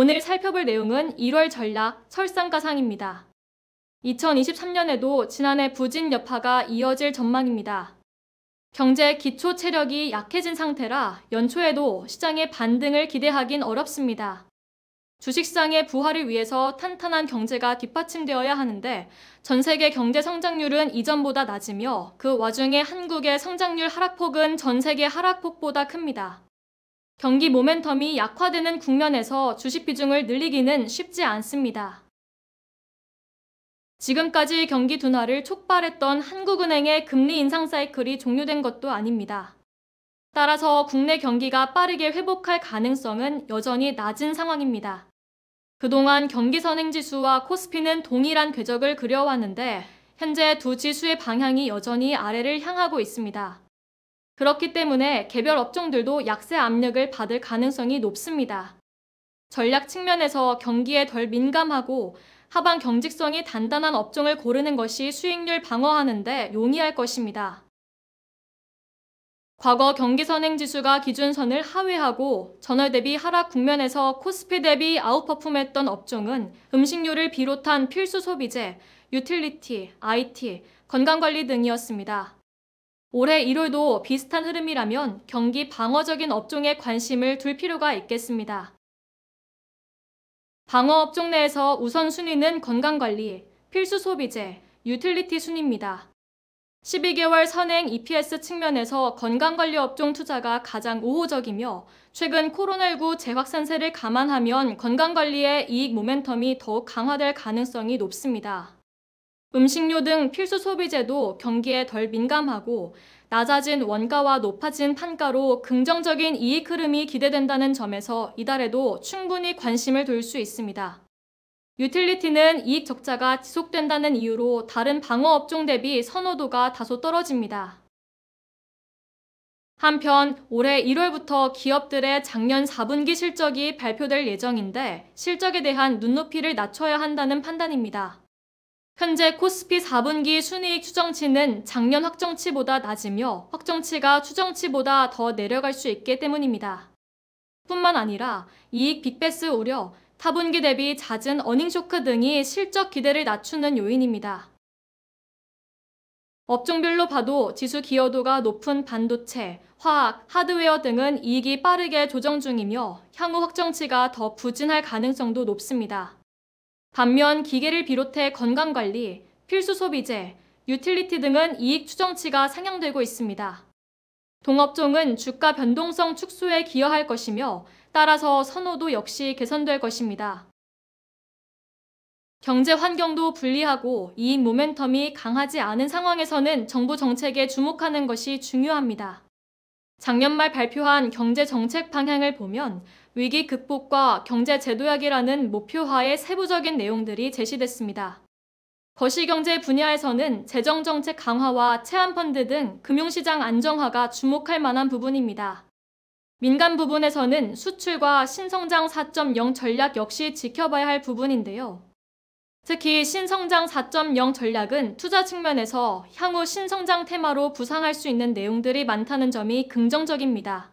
오늘 살펴볼 내용은 1월 전라 설상가상입니다. 2023년에도 지난해 부진 여파가 이어질 전망입니다. 경제 기초 체력이 약해진 상태라 연초에도 시장의 반등을 기대하긴 어렵습니다. 주식시장의 부활을 위해서 탄탄한 경제가 뒷받침되어야 하는데 전 세계 경제 성장률은 이전보다 낮으며 그 와중에 한국의 성장률 하락폭은 전 세계 하락폭보다 큽니다. 경기 모멘텀이 약화되는 국면에서 주식 비중을 늘리기는 쉽지 않습니다. 지금까지 경기 둔화를 촉발했던 한국은행의 금리 인상 사이클이 종료된 것도 아닙니다. 따라서 국내 경기가 빠르게 회복할 가능성은 여전히 낮은 상황입니다. 그동안 경기 선행지수와 코스피는 동일한 궤적을 그려왔는데 현재 두 지수의 방향이 여전히 아래를 향하고 있습니다. 그렇기 때문에 개별 업종들도 약세 압력을 받을 가능성이 높습니다. 전략 측면에서 경기에 덜 민감하고 하방 경직성이 단단한 업종을 고르는 것이 수익률 방어하는데 용이할 것입니다. 과거 경기 선행 지수가 기준선을 하회하고 전월 대비 하락 국면에서 코스피 대비 아웃퍼품했던 업종은 음식료를 비롯한 필수 소비재, 유틸리티, IT, 건강관리 등이었습니다. 올해 1월도 비슷한 흐름이라면 경기 방어적인 업종에 관심을 둘 필요가 있겠습니다. 방어 업종 내에서 우선순위는 건강관리, 필수 소비재, 유틸리티 순입니다. 12개월 선행 EPS 측면에서 건강관리 업종 투자가 가장 우호적이며 최근 코로나19 재확산세를 감안하면 건강관리의 이익 모멘텀이 더욱 강화될 가능성이 높습니다. 음식료 등 필수 소비재도 경기에 덜 민감하고 낮아진 원가와 높아진 판가로 긍정적인 이익 흐름이 기대된다는 점에서 이달에도 충분히 관심을 둘수 있습니다. 유틸리티는 이익 적자가 지속된다는 이유로 다른 방어 업종 대비 선호도가 다소 떨어집니다. 한편 올해 1월부터 기업들의 작년 4분기 실적이 발표될 예정인데 실적에 대한 눈높이를 낮춰야 한다는 판단입니다. 현재 코스피 4분기 순이익 추정치는 작년 확정치보다 낮으며 확정치가 추정치보다 더 내려갈 수 있기 때문입니다. 뿐만 아니라 이익 빅베스 우려, 타분기 대비 잦은 어닝쇼크 등이 실적 기대를 낮추는 요인입니다. 업종별로 봐도 지수 기여도가 높은 반도체, 화학, 하드웨어 등은 이익이 빠르게 조정 중이며 향후 확정치가 더 부진할 가능성도 높습니다. 반면 기계를 비롯해 건강관리, 필수 소비재, 유틸리티 등은 이익 추정치가 상향되고 있습니다. 동업종은 주가 변동성 축소에 기여할 것이며 따라서 선호도 역시 개선될 것입니다. 경제 환경도 불리하고 이익 모멘텀이 강하지 않은 상황에서는 정부 정책에 주목하는 것이 중요합니다. 작년 말 발표한 경제 정책 방향을 보면 위기 극복과 경제 제도약이라는 목표화의 세부적인 내용들이 제시됐습니다. 거시경제 분야에서는 재정정책 강화와 체안펀드 등 금융시장 안정화가 주목할 만한 부분입니다. 민간 부분에서는 수출과 신성장 4.0 전략 역시 지켜봐야 할 부분인데요. 특히 신성장 4.0 전략은 투자 측면에서 향후 신성장 테마로 부상할 수 있는 내용들이 많다는 점이 긍정적입니다.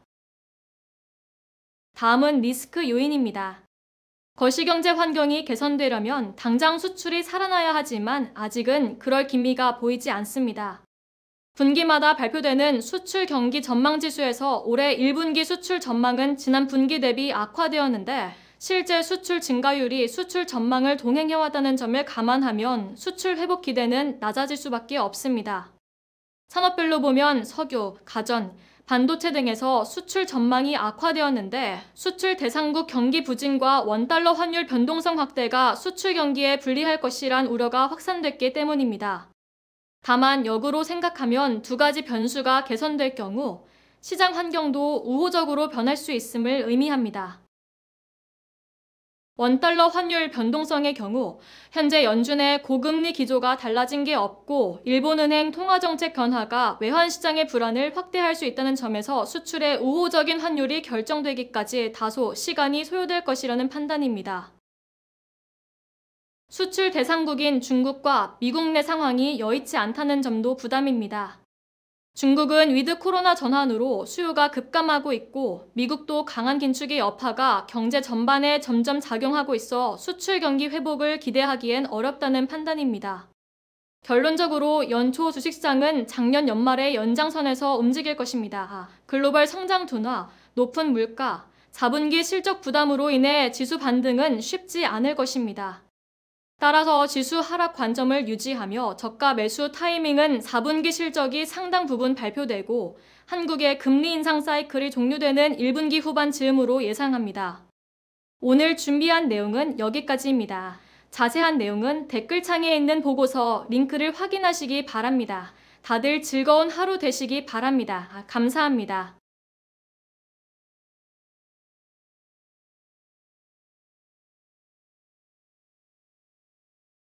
다음은 리스크 요인입니다. 거시경제 환경이 개선되려면 당장 수출이 살아나야 하지만 아직은 그럴 기미가 보이지 않습니다. 분기마다 발표되는 수출 경기 전망 지수에서 올해 1분기 수출 전망은 지난 분기 대비 악화되었는데 실제 수출 증가율이 수출 전망을 동행해왔다는 점을 감안하면 수출 회복 기대는 낮아질 수밖에 없습니다. 산업별로 보면 석유, 가전, 반도체 등에서 수출 전망이 악화되었는데 수출 대상국 경기 부진과 원달러 환율 변동성 확대가 수출 경기에 불리할 것이란 우려가 확산됐기 때문입니다. 다만 역으로 생각하면 두 가지 변수가 개선될 경우 시장 환경도 우호적으로 변할 수 있음을 의미합니다. 원달러 환율 변동성의 경우 현재 연준의 고금리 기조가 달라진 게 없고 일본은행 통화정책 변화가 외환시장의 불안을 확대할 수 있다는 점에서 수출의 우호적인 환율이 결정되기까지 다소 시간이 소요될 것이라는 판단입니다. 수출 대상국인 중국과 미국 내 상황이 여의치 않다는 점도 부담입니다. 중국은 위드 코로나 전환으로 수요가 급감하고 있고 미국도 강한 긴축의 여파가 경제 전반에 점점 작용하고 있어 수출 경기 회복을 기대하기엔 어렵다는 판단입니다. 결론적으로 연초 주식장은 작년 연말에 연장선에서 움직일 것입니다. 글로벌 성장 둔화, 높은 물가, 자본기 실적 부담으로 인해 지수 반등은 쉽지 않을 것입니다. 따라서 지수 하락 관점을 유지하며 저가 매수 타이밍은 4분기 실적이 상당 부분 발표되고 한국의 금리 인상 사이클이 종료되는 1분기 후반 즈음으로 예상합니다. 오늘 준비한 내용은 여기까지입니다. 자세한 내용은 댓글창에 있는 보고서 링크를 확인하시기 바랍니다. 다들 즐거운 하루 되시기 바랍니다. 아, 감사합니다.